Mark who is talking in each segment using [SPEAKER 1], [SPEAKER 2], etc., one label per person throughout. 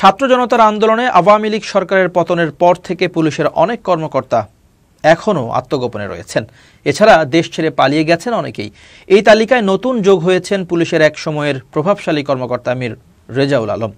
[SPEAKER 1] ছাত্র জনতার আন্দোলনে আওয়ামী লীগ সরকারের পতনের পর থেকে পুলিশের অনেক কর্মকর্তা এখনও আত্মগোপনে রয়েছেন এছাড়া দেশ ছেড়ে পালিয়ে গেছেন অনেকেই এই তালিকায় নতুন যোগ হয়েছেন পুলিশের এক সময়ের প্রভাবশালী কর্মকর্তা মীর রেজাউল আলম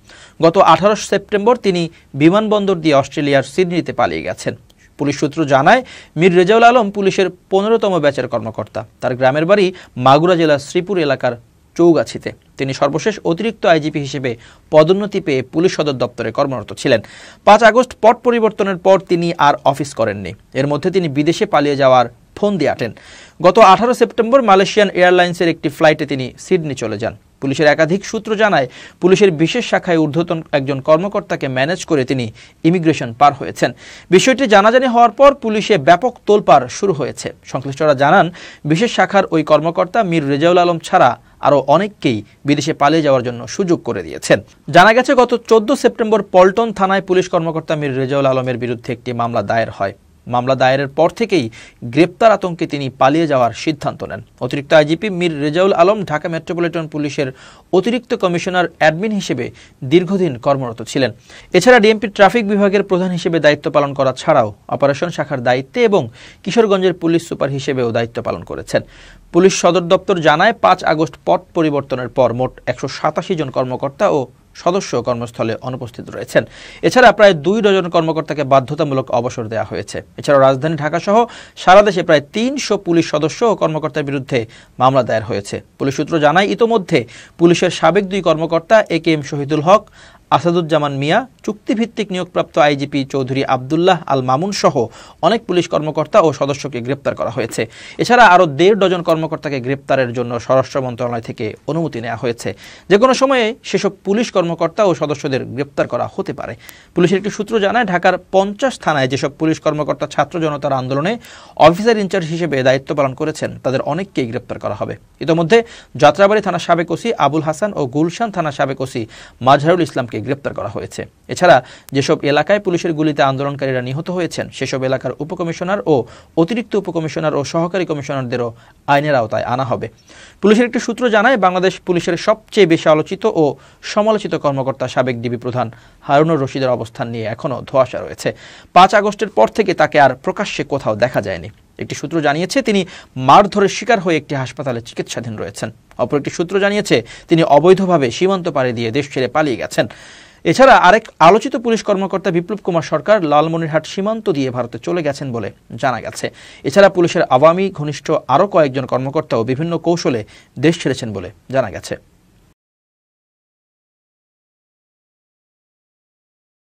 [SPEAKER 1] গত আঠারো সেপ্টেম্বর তিনি বিমানবন্দর দিয়ে অস্ট্রেলিয়ার সিডনিতে পালিয়ে গেছেন পুলিশ সূত্র জানায় মীর রেজাউল আলম পুলিশের পনেরোতম ব্যাচের কর্মকর্তা তার গ্রামের বাড়ি মাগুরা জেলার শ্রীপুর এলাকার চৌগাছিতে তিনি সর্বশেষ অতিরিক্ত আইজিপি হিসেবে পদোন্নতি পেয়ে পুলিশ সদর দপ্তরে কর্মরত ছিলেন পাঁচ আগস্ট পট পরিবর্তনের পর তিনি আর অফিস করেননি এর মধ্যে তিনি বিদেশে পালিয়ে যাওয়ার ফোন দিয়ে আটেন গত আঠারো সেপ্টেম্বর মালয়েশিয়ান এয়ারলাইন্সের একটি ফ্লাইটে তিনি সিডনি চলে যান পুলিশের একাধিক সূত্র জানায় পুলিশের বিশেষ শাখায় ঊর্ধ্বতন একজন কর্মকর্তাকে ম্যানেজ করে তিনি ইমিগ্রেশন পার হয়েছেন বিষয়টি জানাজানি হওয়ার পর পুলিশে ব্যাপক তোলপাড় শুরু হয়েছে সংশ্লিষ্টরা জানান বিশেষ শাখার ওই কর্মকর্তা মীর রেজাউল আলম ছাড়া আরও অনেককেই বিদেশে পালিয়ে যাওয়ার জন্য সুযোগ করে দিয়েছেন জানা গেছে গত চোদ্দ সেপ্টেম্বর পল্টন থানায় পুলিশ কর্মকর্তা মীর রেজাউল আলমের বিরুদ্ধে একটি মামলা দায়ের হয় মামলা দায়েরের পর থেকেই গ্রেপ্তার আতঙ্কে তিনি পালিয়ে যাওয়ার সিদ্ধান্ত নেন অতিরিক্ত আইজিপি মীর রেজাউল আলম ঢাকা মেট্রোপলিটন পুলিশের অতিরিক্ত কমিশনার অ্যাডমিন হিসেবে দীর্ঘদিন কর্মরত ছিলেন এছাড়া ডিএমপি ট্রাফিক বিভাগের প্রধান হিসেবে দায়িত্ব পালন করা ছাড়াও অপারেশন শাখার দায়িত্বে এবং কিশোরগঞ্জের পুলিশ সুপার হিসেবেও দায়িত্ব পালন করেছেন পুলিশ সদর দপ্তর জানায় পাঁচ আগস্ট পট পরিবর্তনের পর মোট একশো জন কর্মকর্তা ও সদস্য কর্মস্থলে অনুপস্থিত রয়েছেন এছাড়া প্রায় দুই ডজন কর্মকর্তাকে বাধ্যতামূলক অবসর দেওয়া হয়েছে এছাড়াও রাজধানী ঢাকাসহ সারা দেশে প্রায় তিনশো পুলিশ সদস্য ও কর্মকর্তার বিরুদ্ধে মামলা দায়ের হয়েছে পুলিশ সূত্র জানায় ইতোমধ্যে পুলিশের সাবেক দুই কর্মকর্তা A K M Shahidul Haque Asaduzzaman Mia চুক্তিভিত্তিক নিয়োগপ্রাপ্ত আইজিপি চৌধুরী আবদুল্লাহ আল মামুন সহ অনেক পুলিশ কর্মকর্তা ও সদস্যকে গ্রেপ্তার করা হয়েছে এছাড়া আরও দেড় ডজন কর্মকর্তাকে গ্রেপ্তারের জন্য স্বরাষ্ট্র মন্ত্রণালয় থেকে অনুমতি নেওয়া হয়েছে যে কোনো সময়ে সেসব পুলিশ কর্মকর্তা ও সদস্যদের গ্রেপ্তার করা হতে পারে পুলিশের একটি সূত্র জানায় ঢাকার পঞ্চাশ থানায় যেসব পুলিশ কর্মকর্তা ছাত্র জনতার আন্দোলনে অফিসার ইনচার্জ হিসেবে দায়িত্ব পালন করেছেন তাদের অনেককেই গ্রেপ্তার করা হবে ইতোমধ্যে যাত্রাবাড়ি থানা সাবেক ওসি আবুল হাসান ও গুলশান থানা সাবেক ওসি মাজহারুল ইসলামকে গ্রেপ্তার করা হয়েছে এছাড়া যেসব এলাকায় পুলিশের গুলিতে আন্দোলনকারীরা নিহত হয়েছেন সেসব এলাকার উপকমিশনার ও অতিরিক্ত উপকমিশনার ও সহকারী কমিশনারদেরও আইনের আওতায় আনা হবে পুলিশের একটি সূত্র জানায় বাংলাদেশ পুলিশের সবচেয়ে বেশি আলোচিত ও সমালোচিত কর্মকর্তা সাবেক ডিবি প্রধান হারুনুর রশিদের অবস্থান নিয়ে এখনও ধোয়াশা রয়েছে পাঁচ আগস্টের পর থেকে তাকে আর প্রকাশ্যে কোথাও দেখা যায়নি একটি সূত্র জানিয়েছে তিনি মারধরের শিকার হয়ে একটি হাসপাতালে চিকিৎসাধীন রয়েছেন অপর একটি সূত্র জানিয়েছে তিনি অবৈধভাবে সীমান্ত পাড়ি দিয়ে দেশ ছেড়ে পালিয়ে গেছেন এছাড়া আরেক আলোচিত পুলিশ কর্মকর্তা বিপ্লব কুমার সরকার লালমনিরহাট সীমান্ত দিয়ে ভারতে চলে গেছেন বলে জানা গেছে এছাড়া পুলিশের আওয়ামী ঘনিষ্ঠ আরও কয়েকজন কর্মকর্তাও বিভিন্ন কৌশলে দেশ ছেড়েছেন বলে জানা গেছে